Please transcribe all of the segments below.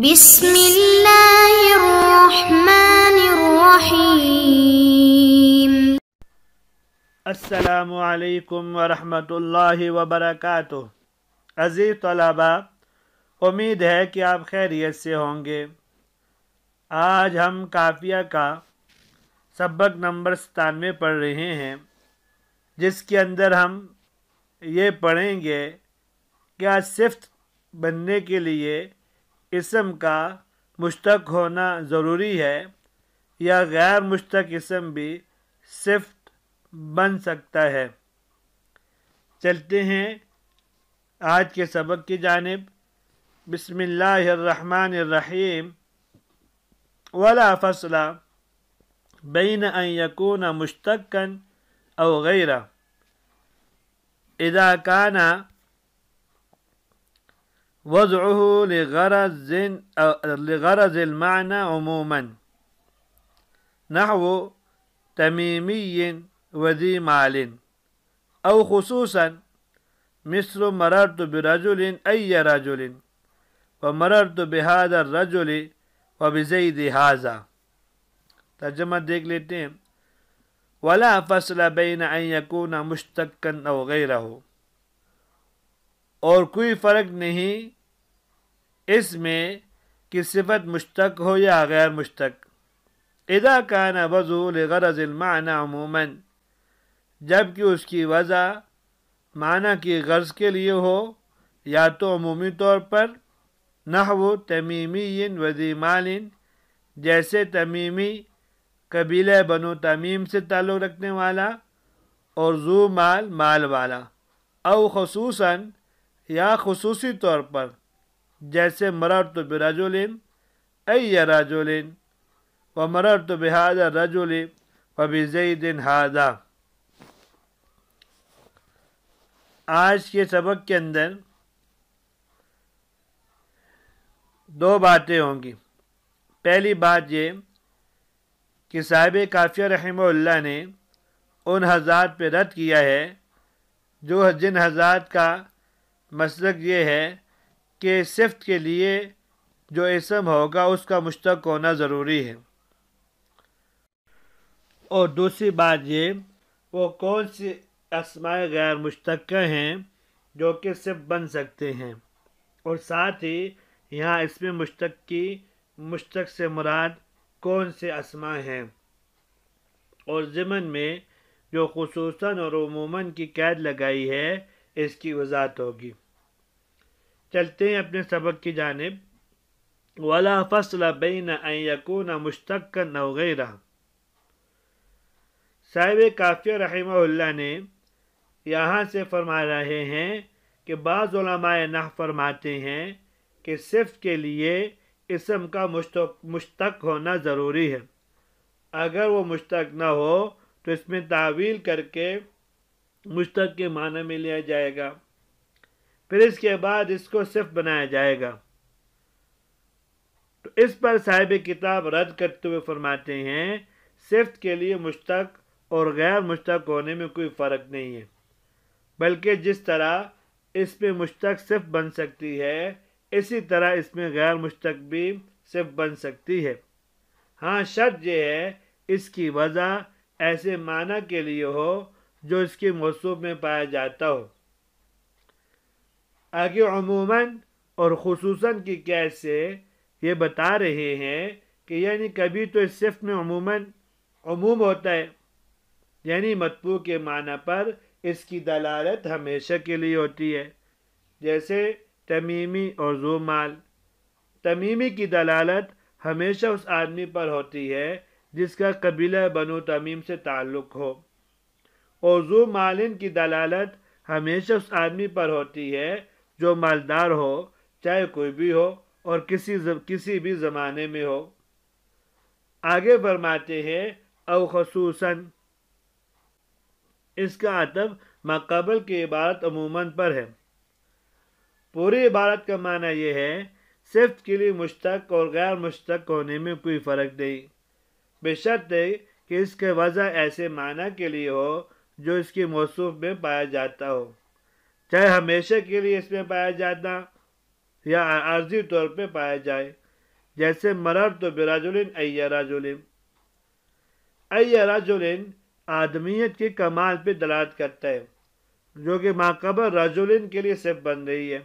بسم اللہ الرحمن الرحیم السلام علیکم ورحمۃ اللہ وبرکاتہ عزیز طلبہ امید ہے کہ آپ خیریت سے ہوں گے آج ہم کافیہ کا سبق نمبر ستانوے پڑھ رہے ہیں جس کے اندر ہم یہ پڑھیں گے کیا صفت بننے کے لیے اسم کا مشتق ہونا ضروری ہے یا غیر مشتق اسم بھی صفت بن سکتا ہے چلتے ہیں آج کے سبق کی جانب بسم اللہ الرحمن الرحیم ولا فصلہ بین ان یکون مشتقن او غیرہ اذا کانا وضعه لغرض لغرض المعنى عموما نحو تميمي وذي مال أو خصوصا مثل مررت برجل أي رجل ومررت بهذا الرجل وبزيد هذا ترجمة ديك لیتے ولا فصل بين أن يكون مشتقا أو غيره اور کوئی فرق نہیں اس میں کہ صفت مشتق ہو یا مشتق ادا کانا وضو لغرض المعنی عموماً جب کہ اس کی وضع معنی کی غرض کے لیے ہو یا تو عمومی طور پر نحو تمیمی وزی مال جیسے تمیمی قبیلہ بنو تمیم سے تعلق رکھنے والا اور زو مال مال والا او خصوصاً یا خصوصی طور پر جیسے مرر تو براجولین اَََ راجولین و مرر تو بحض رجول و ہادہ آج کے سبق کے اندر دو باتیں ہوں گی پہلی بات یہ کہ صاحب کافیہ رحمہ اللہ نے ان حضرات پہ رد کیا ہے جو جن حضرات کا مسلک یہ ہے کہ صفت کے لیے جو اسم ہوگا اس کا مشتق ہونا ضروری ہے اور دوسری بات یہ وہ کون سی اسماء غیر مشتق ہیں جو کہ صرف بن سکتے ہیں اور ساتھ ہی یہاں اس میں مشتق کی مشتق سے مراد کون سے اسماء ہیں اور ضمن میں جو خصوصاً اور عموماً کی قید لگائی ہے اس کی وضاحت ہوگی چلتے ہیں اپنے سبق کی جانب ولا فصل بین یقون مشتق نہ غیرہ صاحب کافیہ رحمہ اللہ نے یہاں سے فرما رہے ہیں کہ بعض علماء نہ فرماتے ہیں کہ صرف کے لیے اسم کا مشتق ہونا ضروری ہے اگر وہ مشتق نہ ہو تو اس میں تعویل کر کے مشتق کے معنی میں لیا جائے گا پھر اس کے بعد اس کو صرف بنایا جائے گا تو اس پر صاحب کتاب رد کرتے ہوئے فرماتے ہیں صفت کے لیے مشتق اور غیر مشتق ہونے میں کوئی فرق نہیں ہے بلکہ جس طرح اس میں مشتق صرف بن سکتی ہے اسی طرح اس میں غیر مشتق بھی صرف بن سکتی ہے ہاں شرط یہ ہے اس کی وضع ایسے معنی کے لیے ہو جو اس کے موصوب میں پایا جاتا ہو آگے عموماً اور خصوصاً کی کیسے یہ بتا رہے ہیں کہ یعنی کبھی تو اس صفت میں عموماً عموم ہوتا ہے یعنی مطبوع کے معنی پر اس کی دلالت ہمیشہ کے لیے ہوتی ہے جیسے تمیمی اور مال تمیمی کی دلالت ہمیشہ اس آدمی پر ہوتی ہے جس کا قبیلہ بنو تمیم سے تعلق ہو اور زو مالن کی دلالت ہمیشہ اس آدمی پر ہوتی ہے جو مالدار ہو چاہے کوئی بھی ہو اور کسی کسی بھی زمانے میں ہو آگے فرماتے ہیں او خصوصاً اس کا ادب مقابل کی عبارت عموماً پر ہے پوری عبارت کا معنی یہ ہے صفت کے لیے مشتق اور غیر مشتق ہونے میں کوئی فرق نہیں بے شرط ہے کہ اس کے وضع ایسے معنی کے لیے ہو جو اس کے موصوف میں پایا جاتا ہو چاہے ہمیشہ کے لیے اس میں پایا جاتا یا عارضی طور پہ پایا جائے جیسے مرر تو براجولن راجولین الن راجولین آدمیت کے کمال پہ دلات کرتا ہے جو کہ ماقبر راجولن کے لیے صرف بن رہی ہے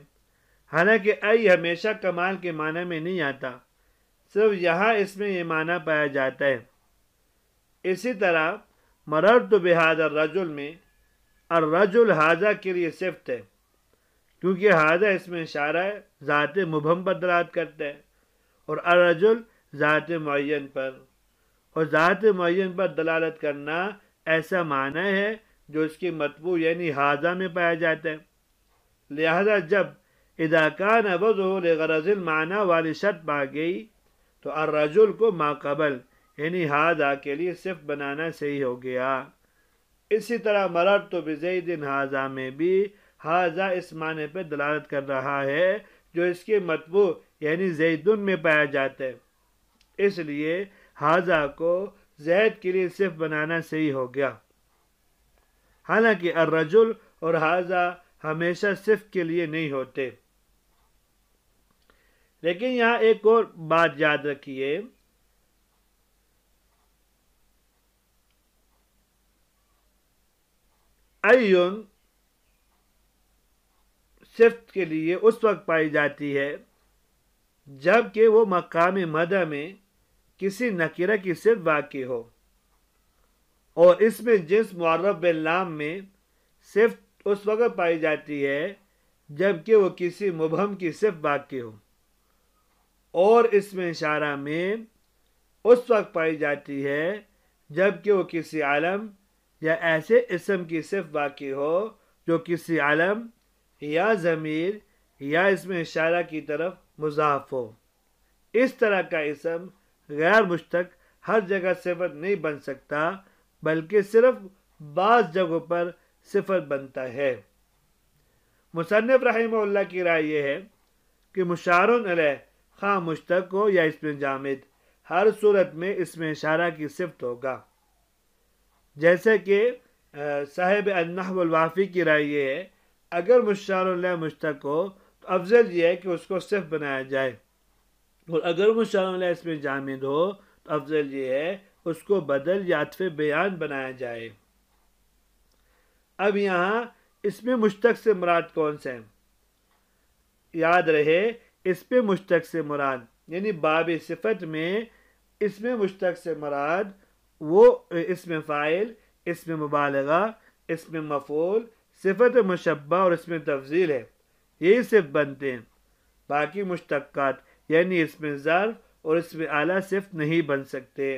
حالانکہ ای ہمیشہ کمال کے معنی میں نہیں آتا صرف یہاں اس میں یہ معنی پایا جاتا ہے اسی طرح مرر تو بہادر رجول میں الرج الاحاضہ کے لیے صفت ہے کیونکہ حاضہ اس میں اشارہ ہے ذات مبہم پر دلات کرتا ہے اور الرجل ذات معین پر اور ذات معین پر دلالت کرنا ایسا معنی ہے جو اس کی مطبوع یعنی حاضہ میں پایا جاتا ہے لہذا جب اداکار ابزورز المعنی والی شرط پا گئی تو الرجل کو ماقبل یعنی حاضہ کے لیے صرف بنانا صحیح ہو گیا اسی طرح مرر تو بزید حاضہ میں بھی حاضہ اس معنی پہ دلالت کر رہا ہے جو اس کے مطبوع یعنی زیدن میں پایا جاتا ہے اس لیے حاضہ کو زید کے لیے صرف بنانا صحیح ہو گیا حالانکہ الرجل اور حاضہ ہمیشہ صرف کے لیے نہیں ہوتے لیکن یہاں ایک اور بات یاد رکھیے ایون صفت کے لیے اس وقت پائی جاتی ہے جب کہ وہ مقام مدہ میں کسی نکیرہ کی صرف باقی ہو اور اس میں جس معرف باللام میں صفت اس وقت پائی جاتی ہے جب کہ وہ کسی مبہم کی صرف باقی ہو اور اس میں اشارہ میں اس وقت پائی جاتی ہے جب کہ وہ کسی عالم یا ایسے اسم کی صرف باقی ہو جو کسی علم یا ضمیر یا اس میں اشارہ کی طرف مضاف ہو اس طرح کا اسم غیر مشتق ہر جگہ صفت نہیں بن سکتا بلکہ صرف بعض جگہوں پر صفت بنتا ہے مصنف رحمہ اللہ کی رائے یہ ہے کہ مشار علیہ خواہ مشتق ہو یا اس میں جامد ہر صورت میں اس میں اشارہ کی صفت ہوگا جیسے کہ صاحب النحو الوافی کی رائے یہ ہے اگر مشار اللہ مشتق ہو تو افضل یہ ہے کہ اس کو صرف بنایا جائے اور اگر مشار اللہ اس میں جامد ہو تو افضل یہ ہے اس کو بدل یا عطف بیان بنایا جائے اب یہاں اس میں مشتق سے مراد کون سے ہیں یاد رہے اس میں مشتق سے مراد یعنی باب صفت میں اس میں مشتق سے مراد وہ اس میں فائل اس میں مبالغہ اس میں مفول صفت مشبہ اور اس میں تفضیل ہے یہی صرف بنتے ہیں باقی مشتقات یعنی اس میں ضرور اور اس میں اعلیٰ صرف نہیں بن سکتے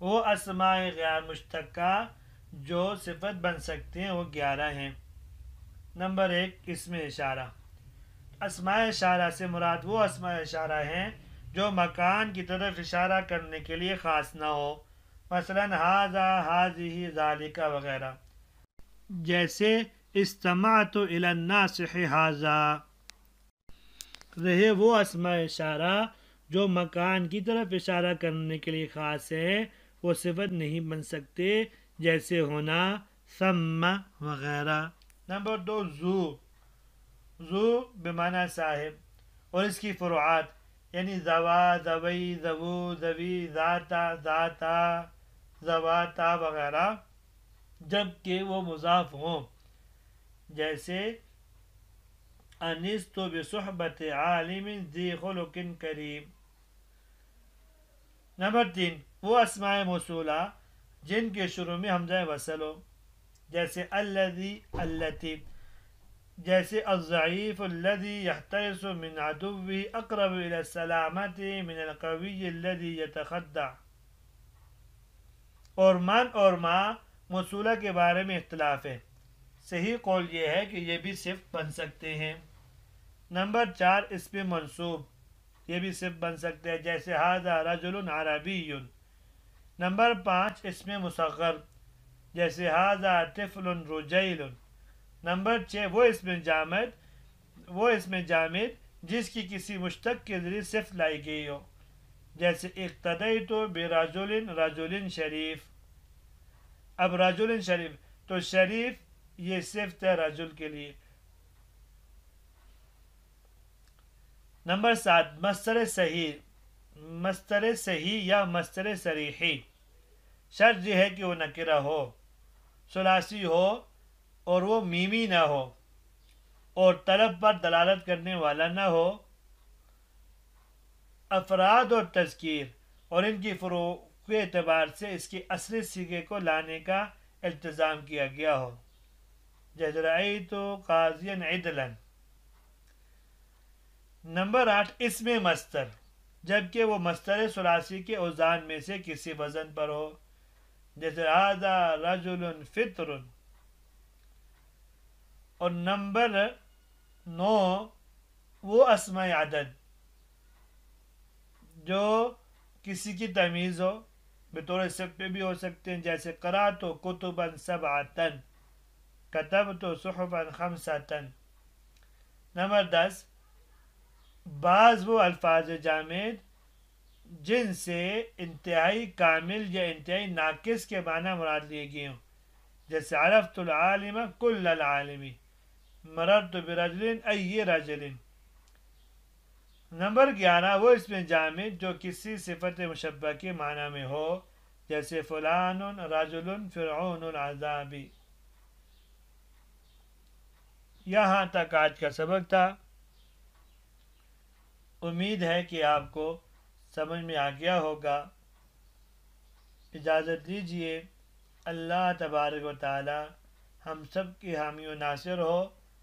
وہ اسماء غیر مشتقہ جو صفت بن سکتے ہیں وہ گیارہ ہیں نمبر ایک اسم اشارہ اسماع اشارہ سے مراد وہ اسماء اشارہ ہیں جو مکان کی طرف اشارہ کرنے کے لیے خاص نہ ہو مثلا حاضہ حاضی ذالکہ وغیرہ جیسے استماعت تو علنا شاذہ رہے وہ اسماء اشارہ جو مکان کی طرف اشارہ کرنے کے لیے خاص ہے وہ صفت نہیں بن سکتے جیسے ہونا سم وغیرہ نمبر دو زو زو بمعنی صاحب اور اس کی فروعات یعنی زوا زوی زبو زوی ذاتا ذاتا زواتا وغیرہ جب کہ وہ مضاف ہوں جیسے انیس تو بصحبت عالم ذی خلق کریم نمبر تین وہ اسماء موصولہ جن کے شروع میں حمزہ وصل ہو جیسے اللذی اللتی جیسے الضعیف الذی یحترس من عدوه اقرب علیہسلامت من القوی الذی یتخدع اور من اور ماں مصولہ کے بارے میں اختلاف ہے صحیح قول یہ ہے کہ یہ بھی صرف بن سکتے ہیں نمبر چار اس میں منصوب یہ بھی صرف بن سکتے ہیں جیسے حاضہ رجل عربی نمبر پانچ اس میں مصغر جیسے حاضہ طفل رجیل نمبر چھ وہ اس میں جامد وہ اس میں جامد جس کی کسی مشتق کے ذریعے صفت لائی گئی ہو جیسے اقتدئی تو بے راجولن راجولن شریف اب راجولن شریف تو شریف یہ صفت ہے راجول کے لیے نمبر سات مستر صحیح مستر صحیح یا مستر سریحی شرط یہ ہے کہ وہ نکرہ ہو سلاسی ہو اور وہ میمی نہ ہو اور طلب پر دلالت کرنے والا نہ ہو افراد اور تذکیر اور ان کی فروغ کے اعتبار سے اس کے اصل سگے کو لانے کا التظام کیا گیا ہو جزرائی تو قاضین عدلن نمبر آٹھ اس میں مستر جبکہ وہ مستر سلاسی کے اوزان میں سے کسی وزن پر ہو جیسے اعضا رجل فطر اور نمبر نو وہ اسماء عدد جو کسی کی تمیز ہو بطور سب پہ بھی ہو سکتے ہیں جیسے کرا تو کتب سب آتن کتب تو سخب خمساتن نمبر دس بعض وہ الفاظ جامد جن سے انتہائی کامل یا انتہائی ناقص کے معنی مراد لیے گئے ہوں جیسے عرفت العالم کل العالمی مرد و برجلین ای رجلین نمبر گیارہ وہ اس میں جامع جو کسی صفت مشبہ کے معنی میں ہو جیسے فلان رجل فرعون العذابی یہاں تک آج کا سبق تھا امید ہے کہ آپ کو سمجھ میں آ گیا ہوگا اجازت دیجئے اللہ تبارک و تعالی ہم سب کی حامی و ناصر ہو